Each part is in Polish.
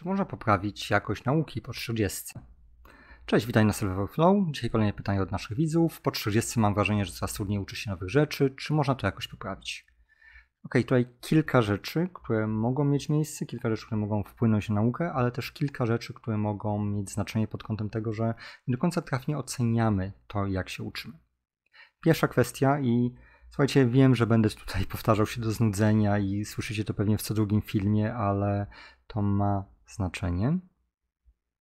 Czy można poprawić jakość nauki po 30? Cześć, witaj na Server Flow. Dzisiaj kolejne pytanie od naszych widzów. Po 30 mam wrażenie, że coraz trudniej uczy się nowych rzeczy. Czy można to jakoś poprawić? Ok, tutaj kilka rzeczy, które mogą mieć miejsce, kilka rzeczy, które mogą wpłynąć na naukę, ale też kilka rzeczy, które mogą mieć znaczenie pod kątem tego, że nie do końca trafnie oceniamy to, jak się uczymy. Pierwsza kwestia i Słuchajcie, wiem, że będę tutaj powtarzał się do znudzenia i słyszycie to pewnie w co drugim filmie, ale to ma znaczenie,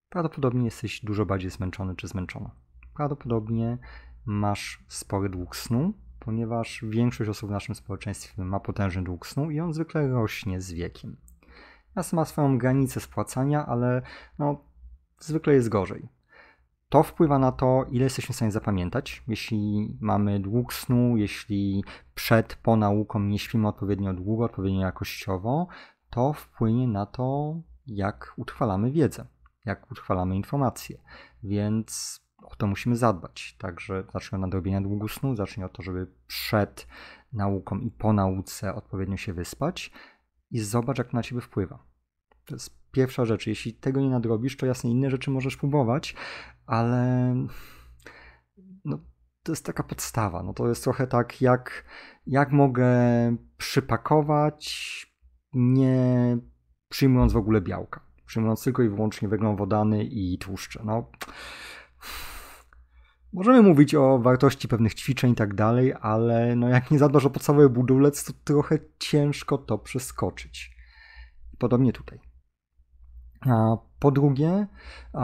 prawdopodobnie jesteś dużo bardziej zmęczony czy zmęczona. Prawdopodobnie masz spory dług snu, ponieważ większość osób w naszym społeczeństwie ma potężny dług snu i on zwykle rośnie z wiekiem. Ja ma swoją granicę spłacania, ale no, zwykle jest gorzej. To wpływa na to, ile jesteśmy w stanie zapamiętać. Jeśli mamy dług snu, jeśli przed, po nauką nie śpimy odpowiednio długo, odpowiednio jakościowo, to wpłynie na to, jak utrwalamy wiedzę, jak utrwalamy informacje. Więc o to musimy zadbać. Także zacznij od nadrobienia długu snu, zacznij od to, żeby przed nauką i po nauce odpowiednio się wyspać i zobacz, jak na ciebie wpływa. To jest pierwsza rzecz. Jeśli tego nie nadrobisz, to jasne, inne rzeczy możesz próbować, ale no, to jest taka podstawa. No, to jest trochę tak, jak, jak mogę przypakować, nie przyjmując w ogóle białka, przyjmując tylko i wyłącznie węglowodany i tłuszcze. No, możemy mówić o wartości pewnych ćwiczeń i tak dalej, ale no jak nie zadbasz o podstawowy budulec, to trochę ciężko to przeskoczyć. Podobnie tutaj. A po drugie, a,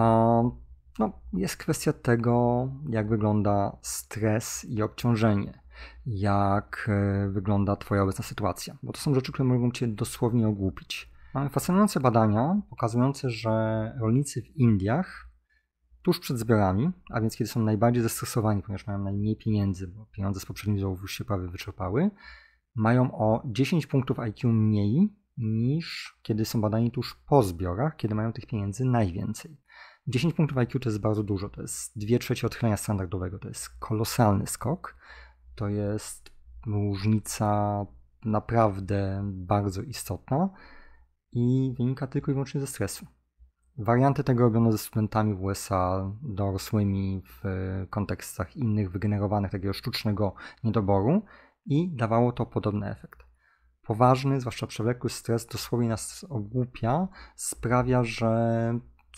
no, jest kwestia tego, jak wygląda stres i obciążenie, jak e, wygląda Twoja obecna sytuacja, bo to są rzeczy, które mogą Cię dosłownie ogłupić. Mamy fascynujące badania pokazujące, że rolnicy w Indiach tuż przed zbiorami, a więc kiedy są najbardziej zestresowani, ponieważ mają najmniej pieniędzy, bo pieniądze z poprzednich złowów już się prawie wyczerpały, mają o 10 punktów IQ mniej niż kiedy są badani tuż po zbiorach, kiedy mają tych pieniędzy najwięcej. 10 punktów IQ to jest bardzo dużo, to jest 2 trzecie odchylenia standardowego, to jest kolosalny skok, to jest różnica naprawdę bardzo istotna i wynika tylko i wyłącznie ze stresu. Warianty tego robiono ze studentami w USA, dorosłymi w e, kontekstach innych, wygenerowanych takiego sztucznego niedoboru i dawało to podobny efekt. Poważny, zwłaszcza przewlekły stres dosłownie nas ogłupia, sprawia, że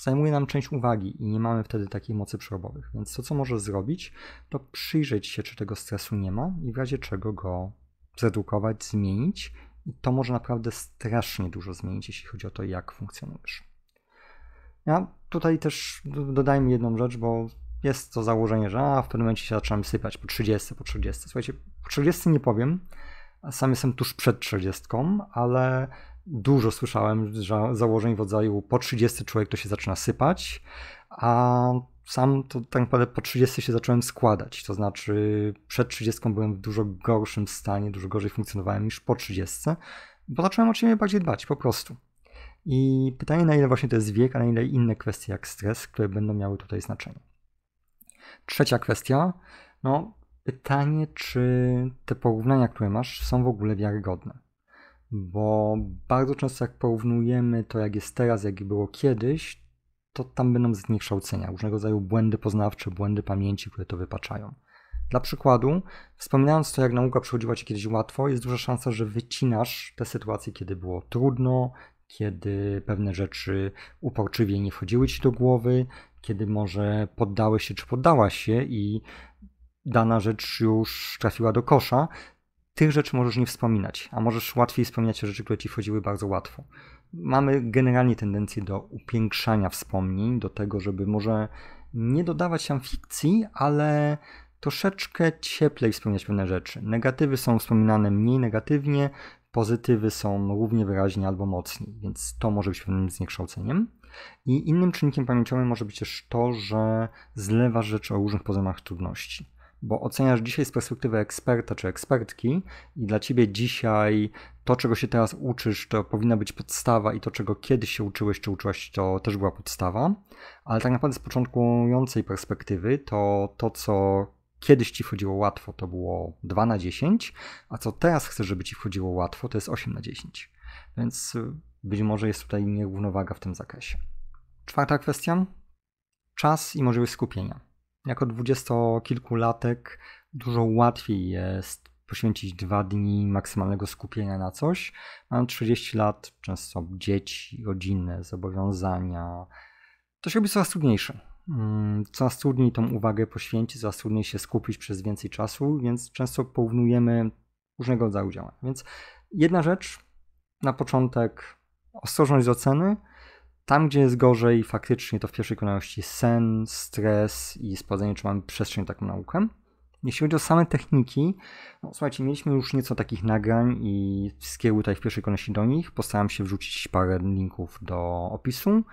zajmuje nam część uwagi i nie mamy wtedy takiej mocy przerobowych. Więc to, co może zrobić, to przyjrzeć się, czy tego stresu nie ma i w razie czego go zredukować, zmienić to może naprawdę strasznie dużo zmienić, jeśli chodzi o to, jak funkcjonujesz. Ja tutaj też dodajmy jedną rzecz, bo jest to założenie, że a, w pewnym momencie się zaczynam sypać po 30, po 30. Słuchajcie, po 30 nie powiem, sam jestem tuż przed 30, ale dużo słyszałem że założeń w rodzaju po 30 człowiek to się zaczyna sypać, a sam to tak naprawdę po 30 się zacząłem składać. To znaczy, przed 30 byłem w dużo gorszym stanie, dużo gorzej funkcjonowałem niż po 30, bo zacząłem o siebie bardziej dbać, po prostu. I pytanie, na ile właśnie to jest wiek, a na ile inne kwestie jak stres, które będą miały tutaj znaczenie. Trzecia kwestia, no pytanie, czy te porównania, które masz, są w ogóle wiarygodne. Bo bardzo często, jak porównujemy to, jak jest teraz, jak było kiedyś, to tam będą zniekształcenia, różnego rodzaju błędy poznawcze, błędy pamięci, które to wypaczają. Dla przykładu, wspominając to, jak nauka przychodziła ci kiedyś łatwo, jest duża szansa, że wycinasz te sytuacje, kiedy było trudno, kiedy pewne rzeczy uporczywie nie wchodziły ci do głowy, kiedy może poddałeś się czy poddałaś się i dana rzecz już trafiła do kosza. Tych rzeczy możesz nie wspominać, a możesz łatwiej wspominać o rzeczy, które ci wchodziły bardzo łatwo mamy generalnie tendencję do upiększania wspomnień, do tego, żeby może nie dodawać tam fikcji, ale troszeczkę cieplej wspominać pewne rzeczy. Negatywy są wspominane mniej negatywnie, pozytywy są równie wyraźnie albo mocniej, więc to może być pewnym zniekształceniem. I innym czynnikiem pamięciowym może być też to, że zlewasz rzeczy o różnych poziomach trudności bo oceniasz dzisiaj z perspektywy eksperta czy ekspertki i dla ciebie dzisiaj to, czego się teraz uczysz, to powinna być podstawa i to, czego kiedyś się uczyłeś czy uczyłaś, to też była podstawa, ale tak naprawdę z początkującej perspektywy to to, co kiedyś ci wchodziło łatwo, to było 2 na 10, a co teraz chcesz, żeby ci wchodziło łatwo, to jest 8 na 10. Więc y, być może jest tutaj nierównowaga w tym zakresie. Czwarta kwestia. Czas i możliwość skupienia. Jako dwudziestokilkulatek dużo łatwiej jest poświęcić dwa dni maksymalnego skupienia na coś. Mam 30 lat, często dzieci, rodziny, zobowiązania. To się robi coraz trudniejsze. Mm, coraz trudniej tą uwagę poświęcić, coraz trudniej się skupić przez więcej czasu, więc często porównujemy różnego rodzaju działań. Więc jedna rzecz na początek, ostrożność z oceny. Tam, gdzie jest gorzej, faktycznie to w pierwszej kolejności sen, stres i sprawdzenie, czy mamy przestrzeń taką naukę. Jeśli chodzi o same techniki, no, słuchajcie, mieliśmy już nieco takich nagrań i skieruję tutaj w pierwszej kolejności do nich. Postaram się wrzucić parę linków do opisu,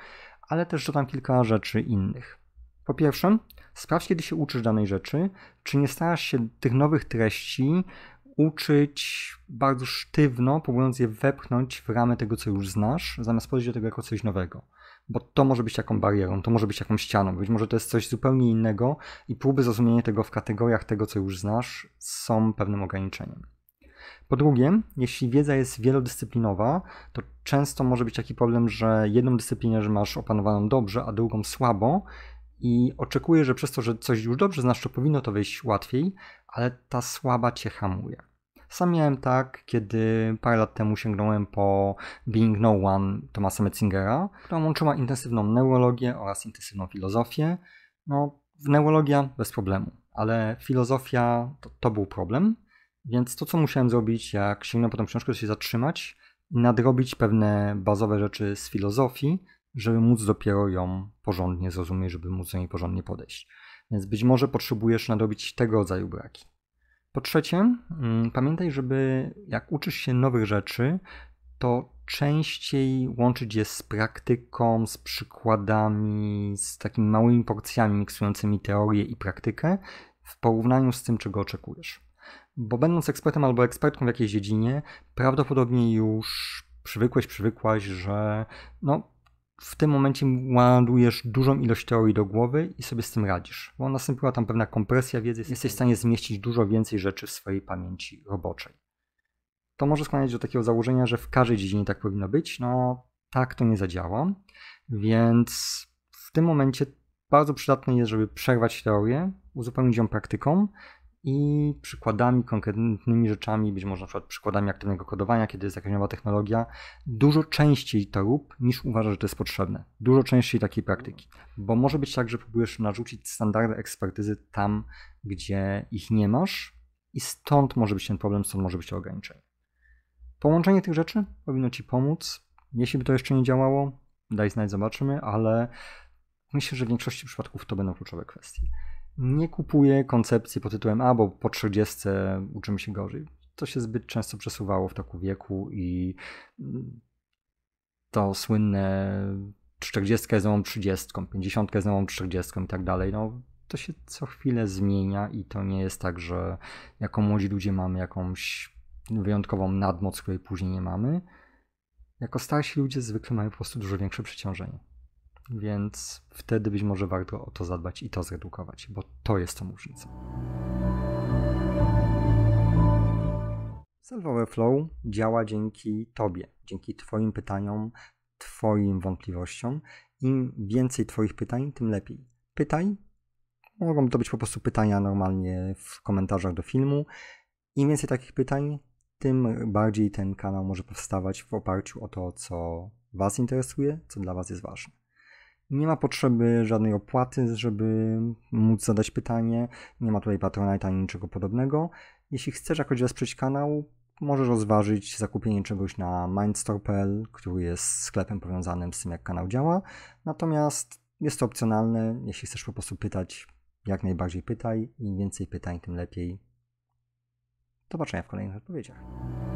ale też dodam kilka rzeczy innych. Po pierwsze, sprawdź, kiedy się uczysz danej rzeczy, czy nie starasz się tych nowych treści uczyć bardzo sztywno, próbując je wepchnąć w ramy tego, co już znasz, zamiast podejść do tego jako coś nowego. Bo to może być taką barierą, to może być jaką ścianą, być może to jest coś zupełnie innego i próby zrozumienia tego w kategoriach tego, co już znasz, są pewnym ograniczeniem. Po drugie, jeśli wiedza jest wielodyscyplinowa, to często może być taki problem, że jedną dyscyplinę że masz opanowaną dobrze, a drugą słabo i oczekuję, że przez to, że coś już dobrze znasz, to powinno to wyjść łatwiej, ale ta słaba cię hamuje. Sam miałem tak, kiedy parę lat temu sięgnąłem po Being No One Tomasa Metzingera, która łączyła intensywną neurologię oraz intensywną filozofię. No, neurologia bez problemu, ale filozofia to, to był problem, więc to, co musiałem zrobić, jak sięgnąłem po tą książkę, to się zatrzymać i nadrobić pewne bazowe rzeczy z filozofii, żeby móc dopiero ją porządnie zrozumieć, żeby móc do niej porządnie podejść. Więc być może potrzebujesz nadrobić tego rodzaju braki. Po trzecie, mm, pamiętaj, żeby jak uczysz się nowych rzeczy, to częściej łączyć je z praktyką, z przykładami, z takimi małymi porcjami miksującymi teorię i praktykę w porównaniu z tym, czego oczekujesz. Bo będąc ekspertem albo ekspertką w jakiejś dziedzinie, prawdopodobnie już przywykłeś, przywykłaś, że no, w tym momencie ładujesz dużą ilość teorii do głowy i sobie z tym radzisz, bo następuje tam pewna kompresja wiedzy, mhm. jesteś w stanie zmieścić dużo więcej rzeczy w swojej pamięci roboczej. To może skłaniać do takiego założenia, że w każdej dziedzinie tak powinno być, no tak to nie zadziała, więc w tym momencie bardzo przydatne jest, żeby przerwać teorię, uzupełnić ją praktyką i przykładami, konkretnymi rzeczami, być może na przykład przykładami aktywnego kodowania, kiedy jest jakaś nowa technologia, dużo częściej to rób niż uważasz, że to jest potrzebne. Dużo częściej takiej praktyki, bo może być tak, że próbujesz narzucić standardy ekspertyzy tam, gdzie ich nie masz i stąd może być ten problem, stąd może być to ograniczenie. Połączenie tych rzeczy powinno Ci pomóc. Jeśli by to jeszcze nie działało, daj znać, zobaczymy, ale myślę, że w większości przypadków to będą kluczowe kwestie nie kupuję koncepcji pod tytułem a, bo po 30 uczymy się gorzej. To się zbyt często przesuwało w toku wieku i mm, to słynne 40 z nową 30, 50 z nową 40 i tak dalej. No, to się co chwilę zmienia i to nie jest tak, że jako młodzi ludzie mamy jakąś wyjątkową nadmoc, której później nie mamy. Jako starsi ludzie zwykle mają po prostu dużo większe przeciążenie. Więc wtedy być może warto o to zadbać i to zredukować, bo to jest tą różnicą. Solver Flow działa dzięki Tobie, dzięki Twoim pytaniom, Twoim wątpliwościom. Im więcej Twoich pytań, tym lepiej. Pytaj. Mogą to być po prostu pytania normalnie w komentarzach do filmu. Im więcej takich pytań, tym bardziej ten kanał może powstawać w oparciu o to, co Was interesuje, co dla Was jest ważne. Nie ma potrzeby żadnej opłaty, żeby móc zadać pytanie. Nie ma tutaj Patronite ani niczego podobnego. Jeśli chcesz jakoś wesprzeć kanał, możesz rozważyć zakupienie czegoś na mindstore.pl, który jest sklepem powiązanym z tym, jak kanał działa. Natomiast jest to opcjonalne. Jeśli chcesz po prostu pytać, jak najbardziej pytaj. Im więcej pytań, tym lepiej. Do zobaczenia w kolejnych odpowiedziach.